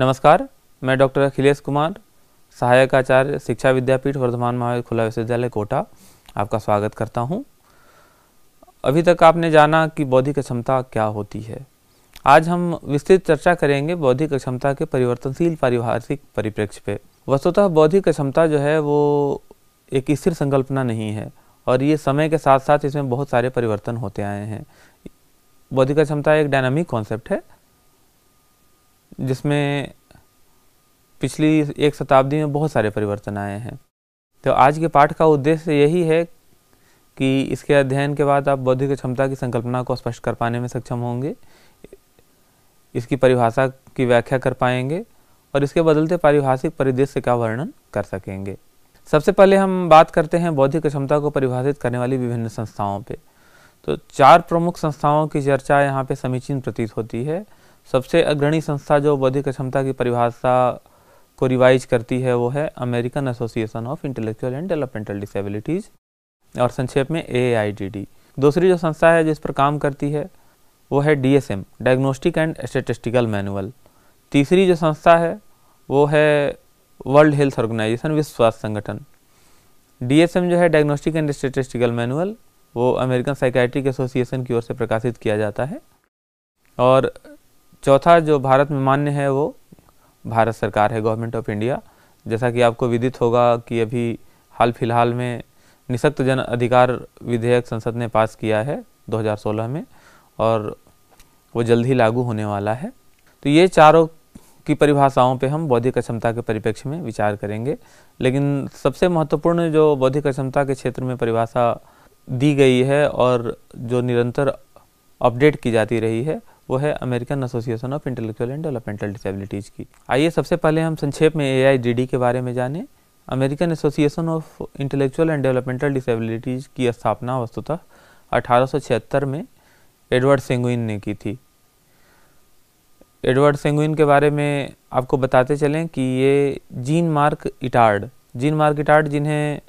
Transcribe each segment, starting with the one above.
नमस्कार मैं डॉक्टर अखिलेश कुमार सहायक आचार्य शिक्षा विद्यापीठ वर्धमान महावीर खुला विश्वविद्यालय कोटा आपका स्वागत करता हूं। अभी तक आपने जाना कि बौद्धिक क्षमता क्या होती है आज हम विस्तृत चर्चा करेंगे बौद्धिक क्षमता के परिवर्तनशील पारिभाषिक परिप्रेक्ष्य पे वस्तुतः बौद्धिक क्षमता जो है वो एक स्थिर संकल्पना नहीं है और ये समय के साथ साथ इसमें बहुत सारे परिवर्तन होते आए हैं बौद्धिक क्षमता एक डायनामिक कॉन्सेप्ट है जिसमें पिछली एक शताब्दी में बहुत सारे परिवर्तन आए हैं तो आज के पाठ का उद्देश्य यही है कि इसके अध्ययन के बाद आप बौद्धिक क्षमता की संकल्पना को स्पष्ट कर पाने में सक्षम होंगे इसकी परिभाषा की व्याख्या कर पाएंगे और इसके बदलते पारिभाषिक परिदृश्य का वर्णन कर सकेंगे सबसे पहले हम बात करते हैं बौद्धिक क्षमता को परिभाषित करने वाली विभिन्न संस्थाओं पे तो चार प्रमुख संस्थाओं की चर्चा यहाँ पे समीचीन प्रतीत होती है सबसे अग्रणी संस्था जो बौद्धिक क्षमता की परिभाषा को रिवाइज करती है वो है American association of intellectual and developmental Disabilities और संक्षेप में ए दूसरी जो संस्था है जिस पर काम करती है वो है D S M Diagnostic and Statistical Manual तीसरी जो संस्था है वो है वर्ल्ड हेल्थ ऑर्गेनाइजेशन विश्व स्वास्थ्य संगठन डी एस एम जो है डायग्नोस्टिक एंड स्टेटिस्टिकल मैनुअल वो अमेरिकन साइकैट्रिक एसोसिएशन की ओर से प्रकाशित किया जाता है और चौथा जो भारत में मान्य है वो भारत सरकार है गवर्नमेंट ऑफ इंडिया जैसा कि आपको विदित होगा कि अभी हाल फिलहाल में निशक्त जन अधिकार विधेयक संसद ने पास किया है 2016 में और वो जल्द ही लागू होने वाला है तो ये चारों की परिभाषाओं पे हम बौद्धिक अक्षमता के परिप्रेक्ष्य में विचार करेंगे लेकिन सबसे महत्वपूर्ण जो बौद्धिक अक्षमता के क्षेत्र में परिभाषा दी गई है और जो निरंतर अपडेट की जाती रही है वो है American association of intellectual and developmental Disabilities की आइए सबसे पहले हम संक्षेप में ए के बारे में जानें American association of intellectual and developmental Disabilities की स्थापना वस्तुतः अठारह में एडवर्ड सेंगुइन ने की थी एडवर्ड सेंगुइन के बारे में आपको बताते चलें कि ये Jean Marc Itard Jean Marc Itard जिन्हें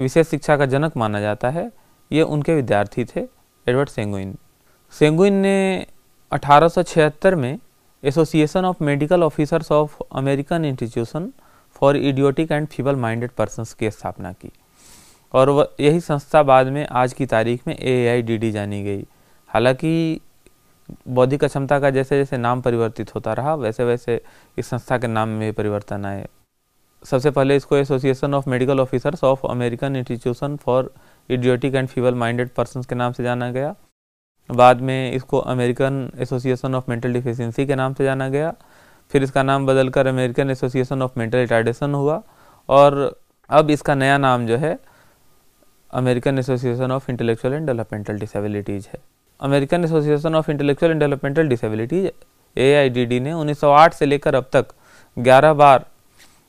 विशेष शिक्षा का जनक माना जाता है ये उनके विद्यार्थी थे एडवर्ड सेंगुइन सेंगुइन ने 1876 में Association of medical officers of American institution for idiotic and feeble Minded Persons की स्थापना की और यही संस्था बाद में आज की तारीख में ए जानी गई हालांकि बौद्धिक अक्षमता का जैसे जैसे नाम परिवर्तित होता रहा वैसे वैसे इस संस्था के नाम में परिवर्तन आए सबसे पहले इसको association of medical officers of American institution for idiotic and feeble minded person के नाम से जाना गया बाद में इसको American association of mental deficiency के नाम से जाना गया फिर इसका नाम बदलकर American association of mental retardation हुआ और अब इसका नया नाम जो है American association of intellectual and developmental disabilities है American association of intellectual and developmental disabilities ए ने 1908 से लेकर अब तक 11 बार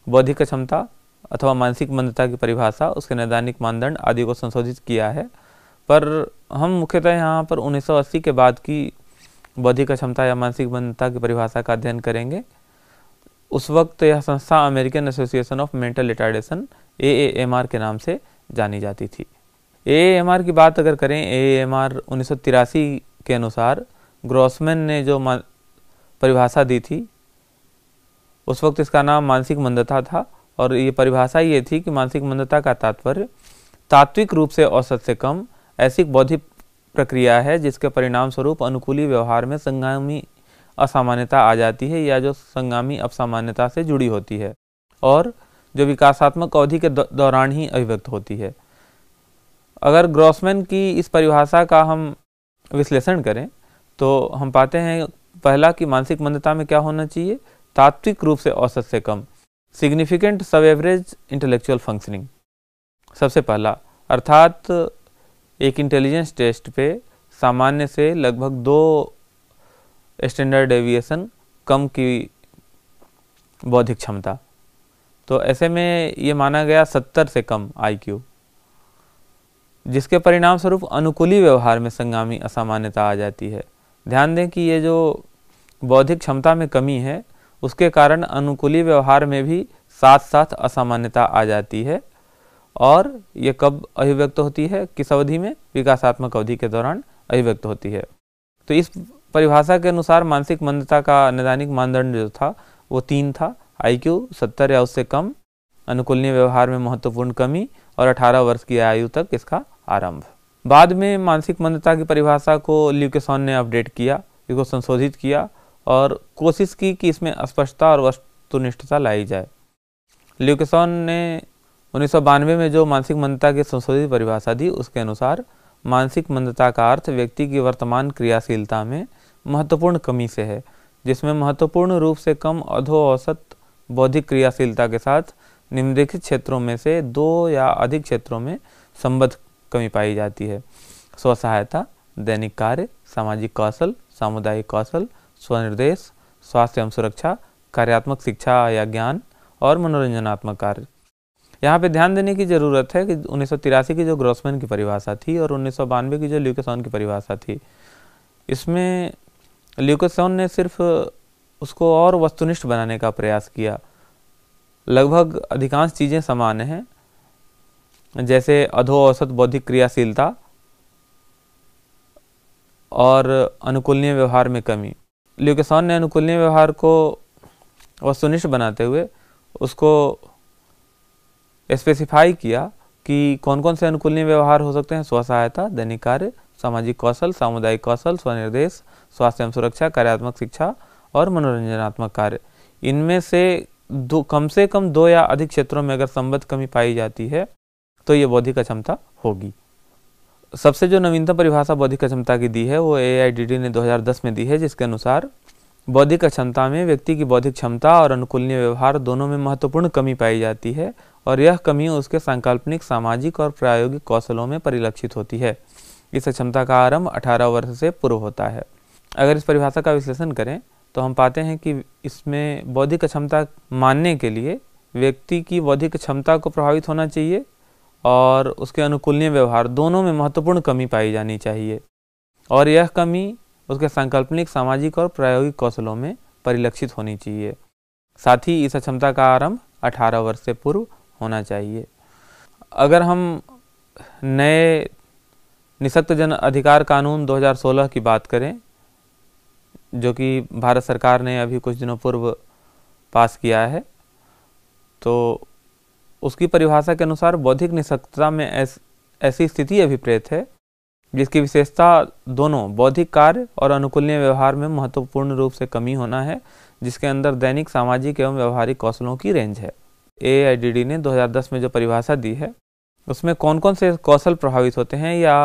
बौद्धिक क्षमता अथवा मानसिक मंदता की परिभाषा उसके नैदानिक मानदंड आदि को संशोधित किया है पर हम मुख्यतः यहाँ पर 1980 के बाद की बौद्धिक क्षमता या मानसिक बंधता की परिभाषा का अध्ययन करेंगे उस वक्त यह संस्था American association of mental Retardation A M R के नाम से जानी जाती थी ए एम आर की बात अगर करें ए एम आर उन्नीस के अनुसार ग्रॉसमैन ने जो परिभाषा दी थी उस वक्त इसका नाम मानसिक मंदता था और ये परिभाषा ये थी कि मानसिक मंदता का तात्पर्य तात्विक रूप से औसत से कम ऐसी बौद्धिक प्रक्रिया है जिसके परिणाम स्वरूप अनुकूली व्यवहार में संगामी असामान्यता आ जाती है या जो संगामी असामान्यता से जुड़ी होती है और जो विकासात्मक अवधि के दौरान ही अभिव्यक्त होती है अगर ग्रॉसमैन की इस परिभाषा का हम विश्लेषण करें तो हम पाते हैं पहला कि मानसिक मंदता में क्या होना चाहिए तात्विक रूप से औसत से कम significant sub average intellectual functioning सबसे पहला अर्थात एक इंटेलिजेंस टेस्ट पे सामान्य से लगभग दो स्टैंडर्ड डेविएशन कम की बौद्धिक क्षमता तो ऐसे में ये माना गया सत्तर से कम आईक्यू जिसके परिणाम स्वरूप अनुकूली व्यवहार में संगामी असामान्यता आ जाती है ध्यान दें कि ये जो बौद्धिक क्षमता में कमी है उसके कारण अनुकूली व्यवहार में भी साथ साथ असामान्यता आ जाती है और ये कब अभिव्यक्त होती है किस अवधि में विकासात्मक अवधि के दौरान अभिव्यक्त होती है तो इस परिभाषा के अनुसार मानसिक मंदता का नैदानिक मानदंड जो था वो तीन था आई क्यू सत्तर या उससे कम अनुकूलनीय व्यवहार में महत्वपूर्ण कमी और 18 वर्ष की आयु तक इसका आरंभ बाद में मानसिक मंदता की परिभाषा को ल्यूकेसॉन ने अपडेट किया इसको संशोधित किया और कोशिश की कि इसमें स्पष्टता और वस्तुनिष्ठता लाई जाए ल्यूकेसॉन ने उन्नीस में जो मानसिक मंदता की संशोधित परिभाषा दी उसके अनुसार मानसिक मंदता का अर्थ व्यक्ति की वर्तमान क्रियाशीलता में महत्वपूर्ण कमी से है जिसमें महत्वपूर्ण रूप से कम अधो औसत बौद्धिक क्रियाशीलता के साथ निम्नलिखित क्षेत्रों में से दो या अधिक क्षेत्रों में संबद्ध कमी पाई जाती है स्व सहायता दैनिक कार्य सामाजिक कौशल सामुदायिक कौशल स्वनिर्देश स्वास्थ्य एवं सुरक्षा कार्यात्मक शिक्षा या ज्ञान और मनोरंजनात्मक कार्य यहाँ पे ध्यान देने की ज़रूरत है कि उन्नीस की जो ग्रॉसमैन की परिभाषा थी और उन्नीस की जो ल्यूकेसॉन की परिभाषा थी इसमें ल्यूकेसोन ने सिर्फ उसको और वस्तुनिष्ठ बनाने का प्रयास किया लगभग अधिकांश चीज़ें समान हैं जैसे अधो औसत बौद्धिक क्रियाशीलता और अनुकूलनीय व्यवहार में कमी ल्यूकेसॉन ने अनुकूलनीय व्यवहार को वस्तुनिष्ठ बनाते हुए उसको स्पेसिफाई किया कि कौन कौन से अनुकूलनीय व्यवहार हो सकते हैं स्व सहायता दैनिक कार्य सामाजिक कौशल सामुदायिक कौशल स्वनिर्देश स्वास्थ्य एवं सुरक्षा कार्यात्मक शिक्षा और मनोरंजनात्मक कार्य इनमें से दो कम से कम दो या अधिक क्षेत्रों में अगर संबद्ध कमी पाई जाती है तो ये बौद्धिक अक्षमता होगी सबसे जो नवीनतम परिभाषा बौद्धिक अक्षमता की दी है वो ए ने 2010 में दी है जिसके अनुसार बौद्धिक अक्षमता में व्यक्ति की बौद्धिक क्षमता और अनुकूलनीय व्यवहार दोनों में महत्वपूर्ण कमी पाई जाती है और यह कमी उसके सांकल्पनिक सामाजिक और प्रायोगिक कौशलों में परिलक्षित होती है इस अक्षमता का आरंभ अठारह वर्ष से पूर्व होता है अगर इस परिभाषा का विश्लेषण करें तो हम पाते हैं कि इसमें बौद्धिक क्षमता मानने के लिए व्यक्ति की बौद्धिक क्षमता को प्रभावित होना चाहिए और उसके अनुकूलनीय व्यवहार दोनों में महत्वपूर्ण कमी पाई जानी चाहिए और यह कमी उसके सांकल्पनिक सामाजिक और प्रायोगिक कौशलों में परिलक्षित होनी चाहिए साथ ही इस अक्षमता का आरंभ 18 वर्ष से पूर्व होना चाहिए अगर हम नए निशक्त जन अधिकार कानून 2016 की बात करें जो कि भारत सरकार ने अभी कुछ दिनों पूर्व पास किया है तो उसकी परिभाषा के अनुसार बौद्धिक निशक्तता में ऐस, ऐसी स्थिति अभिप्रेत है जिसकी विशेषता दोनों बौद्धिक कार्य और अनुकूलनीय व्यवहार में महत्वपूर्ण रूप से कमी होना है जिसके अंदर दैनिक सामाजिक एवं व्यवहारिक कौशलों की रेंज है ए ने 2010 में जो परिभाषा दी है उसमें कौन कौन से कौशल प्रभावित होते हैं या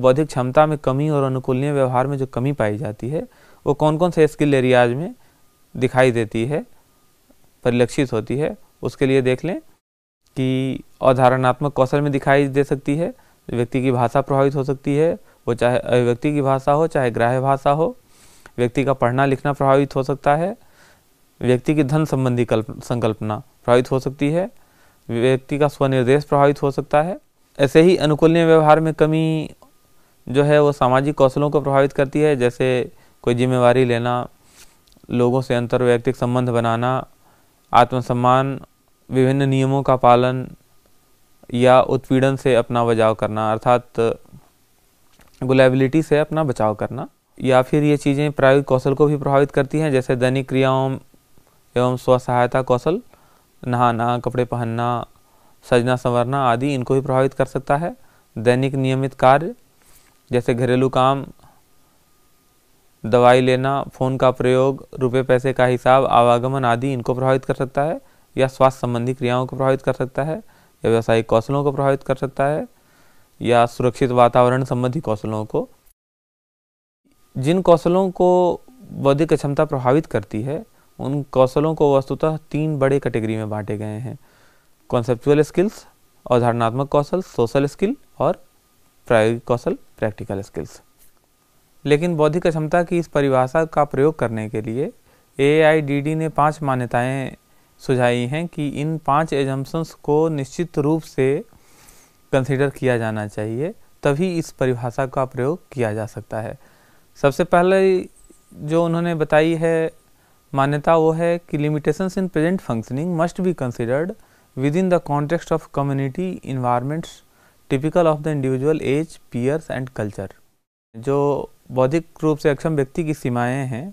बौद्धिक क्षमता में कमी और अनुकूलनीय व्यवहार में जो कमी पाई जाती है वो कौन कौन से स्किल एरियाज में दिखाई देती है परिलक्षित होती है उसके लिए देख लें कि अवधारणात्मक कौशल में दिखाई दे सकती है व्यक्ति की भाषा प्रभावित हो सकती है वो चाहे व्यक्ति की भाषा हो चाहे ग्राह्य भाषा हो व्यक्ति का पढ़ना लिखना प्रभावित हो सकता है व्यक्ति की धन संबंधी कल्प संकल्पना प्रभावित हो सकती है व्यक्ति का स्वनिर्देश प्रभावित हो सकता है ऐसे ही अनुकूलनीय व्यवहार में कमी जो है वो सामाजिक कौशलों को प्रभावित करती है जैसे कोई जिम्मेवारी लेना लोगों से अंतर्वैयक्तिक संबंध बनाना आत्मसम्मान विभिन्न नियमों का पालन या उत्पीड़न से अपना बचाव करना अर्थात गुलेबिलिटी से अपना बचाव करना या फिर ये चीज़ें प्रायोगिक कौशल को भी प्रभावित करती हैं जैसे दैनिक क्रियाओं एवं स्व सहायता कौशल नहाना कपड़े पहनना सजना संवरना आदि इनको ही प्रभावित कर सकता है दैनिक नियमित कार्य जैसे घरेलू काम दवाई लेना फ़ोन का प्रयोग रुपए पैसे का हिसाब आवागमन आदि इनको प्रभावित कर सकता है या स्वास्थ्य संबंधी क्रियाओं को प्रभावित कर सकता है या व्यावसायिक कौशलों को प्रभावित कर सकता है या सुरक्षित वातावरण संबंधी कौशलों को जिन कौशलों को बौद्धिक क्षमता प्रभावित करती है उन कौशलों को वस्तुतः तीन बड़े कैटेगरी में बांटे गए हैं कॉन्सेप्चुअल स्किल्स अवधारणात्मक कौशल सोशल स्किल और प्रायोगिक कौशल प्रैक्टिकल स्किल्स लेकिन बौद्धिक क्षमता की इस परिभाषा का प्रयोग करने के लिए ए ने पांच मान्यताएं सुझाई हैं कि इन पांच एजम्पन्स को निश्चित रूप से कंसिडर किया जाना चाहिए तभी इस परिभाषा का प्रयोग किया जा सकता है सबसे पहले जो उन्होंने बताई है मान्यता वो है कि limitations in present functioning must be considered within the context of community environments typical of the individual age peers and culture जो बौद्धिक रूप से अक्षम व्यक्ति की सीमाएं हैं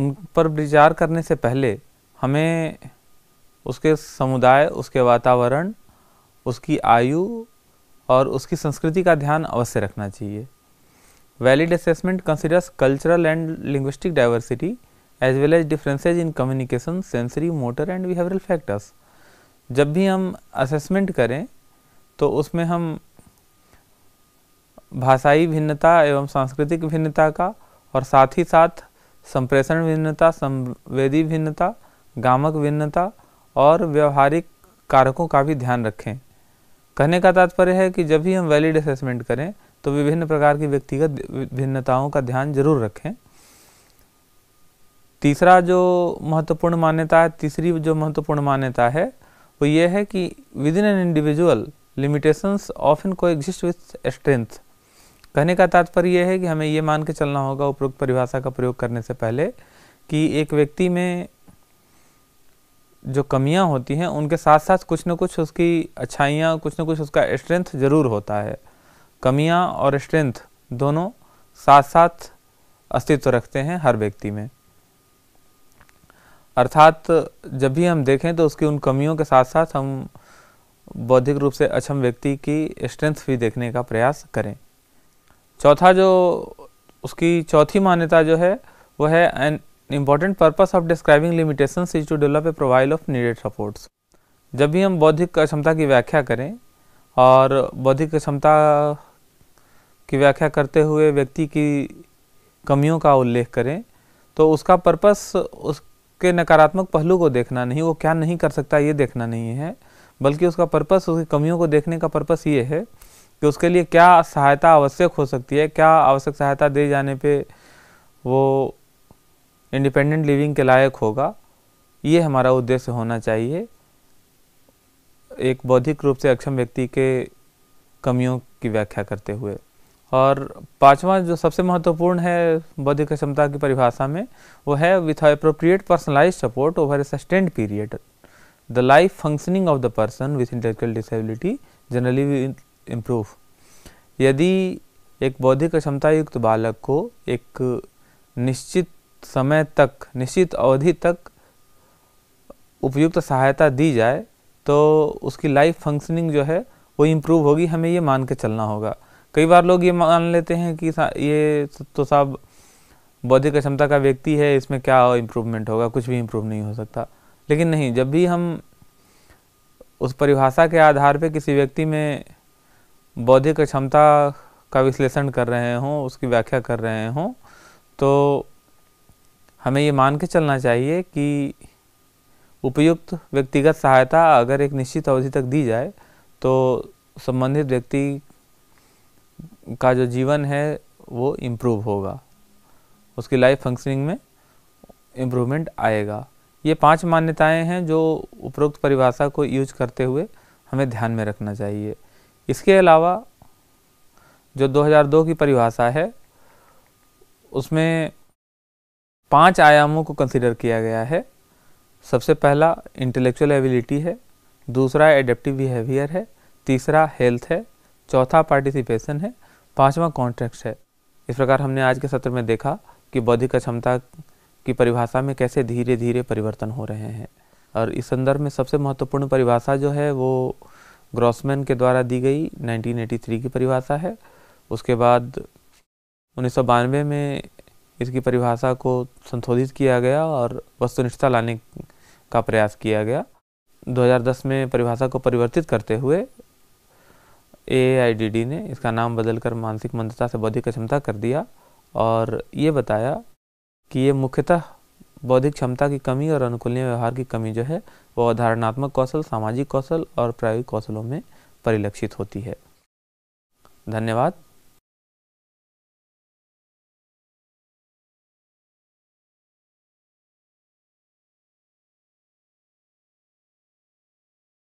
उन पर विचार करने से पहले हमें उसके समुदाय उसके वातावरण उसकी आयु और उसकी संस्कृति का ध्यान अवश्य रखना चाहिए Valid assessment considers cultural and linguistic diversity as well as differences in communication, sensory, motor and behavioral factors. जब भी हम assessment करें तो उसमें हम भाषाई भिन्नता एवं सांस्कृतिक भिन्नता का और साथ ही साथ संप्रेषण भिन्नता संवेदी भिन्नता गामक भिन्नता और व्यवहारिक कारकों का भी ध्यान रखें कहने का तात्पर्य है कि जब भी हम वैलिड असेसमेंट करें तो विभिन्न प्रकार की व्यक्तिगत भिन्नताओं का ध्यान जरूर रखें तीसरा जो महत्वपूर्ण मान्यता है तीसरी जो महत्वपूर्ण मान्यता है वो ये है कि within an individual limitations often coexist with strength कहने का तात्पर्य यह है कि हमें ये मान के चलना होगा उपरोक्त परिभाषा का प्रयोग करने से पहले कि एक व्यक्ति में जो कमियां होती हैं उनके साथ साथ कुछ न कुछ उसकी अच्छाइयाँ कुछ न कुछ उसका स्ट्रेंथ जरूर होता है कमियां और स्ट्रेंथ दोनों साथ साथ अस्तित्व रखते हैं हर व्यक्ति में अर्थात जब भी हम देखें तो उसकी उन कमियों के साथ साथ हम बौद्धिक रूप से अक्षम व्यक्ति की स्ट्रेंथ भी देखने का प्रयास करें चौथा जो उसकी चौथी मान्यता जो है वो है an important purpose of describing limitation is to develop a profile of needed supports जब भी हम बौद्धिक क्षमता की व्याख्या करें और बौद्धिक क्षमता की व्याख्या करते हुए व्यक्ति की कमियों का उल्लेख करें तो उसका पर्पस उसके नकारात्मक पहलू को देखना नहीं वो क्या नहीं कर सकता ये देखना नहीं है बल्कि उसका पर्पस उसकी कमियों को देखने का पर्पस ये है कि उसके लिए क्या सहायता आवश्यक हो सकती है क्या आवश्यक सहायता दे जाने पे वो इंडिपेंडेंट लिविंग के लायक होगा ये हमारा उद्देश्य होना चाहिए एक बौद्धिक रूप से अक्षम व्यक्ति के कमियों की व्याख्या करते हुए और पांचवा जो सबसे महत्वपूर्ण है बौद्धिक क्षमता की परिभाषा में वो है with appropriate personalise support over a sustained period the life functioning of the person with intellectual disability generally improve यदि एक बौद्धिक क्षमता युक्त बालक को एक निश्चित समय तक निश्चित अवधि तक उपयुक्त सहायता दी जाए तो उसकी लाइफ फंक्शनिंग जो है वो इम्प्रूव होगी हमें ये मान के चलना होगा कई बार लोग ये मान लेते हैं कि ये तो, तो साहब बौद्धिक क्षमता का व्यक्ति है इसमें क्या इम्प्रूवमेंट होगा कुछ भी इम्प्रूव नहीं हो सकता लेकिन नहीं जब भी हम उस परिभाषा के आधार पर किसी व्यक्ति में बौद्धिक क्षमता का विश्लेषण कर रहे हों उसकी व्याख्या कर रहे हों तो हमें ये मान के चलना चाहिए कि उपयुक्त व्यक्तिगत सहायता अगर एक निश्चित अवधि तक दी जाए तो संबंधित व्यक्ति का जो जीवन है वो इम्प्रूव होगा उसकी लाइफ फंक्शनिंग में इम्प्रूवमेंट आएगा ये पांच मान्यताएं हैं जो उपरोक्त परिभाषा को यूज करते हुए हमें ध्यान में रखना चाहिए इसके अलावा जो 2002 की परिभाषा है उसमें पांच आयामों को कंसिडर किया गया है सबसे पहला इंटेलेक्चुअल एबिलिटी है दूसरा एडेप्टिव बिहेवियर है तीसरा हेल्थ है चौथा पार्टिसिपेशन है पांचवा कॉन्ट्रैक्ट है इस प्रकार हमने आज के सत्र में देखा कि बौद्धिक क्षमता की परिभाषा में कैसे धीरे धीरे परिवर्तन हो रहे हैं और इस संदर्भ में सबसे महत्वपूर्ण परिभाषा जो है वो ग्रॉसमैन के द्वारा दी गई 1983 की परिभाषा है उसके बाद उन्नीस में इसकी परिभाषा को संशोधित किया गया और वस्तुनिष्ठता लाने का प्रयास किया गया 2010 में परिभाषा को परिवर्तित करते हुए ए ने इसका नाम बदलकर मानसिक मंदता से बौद्धिक क्षमता कर दिया और ये बताया कि ये मुख्यतः बौद्धिक क्षमता की कमी और अनुकूलीय व्यवहार की कमी जो है वो अवधारणात्मक कौशल सामाजिक कौशल और प्रायोगिक कौशलों में परिलक्षित होती है धन्यवाद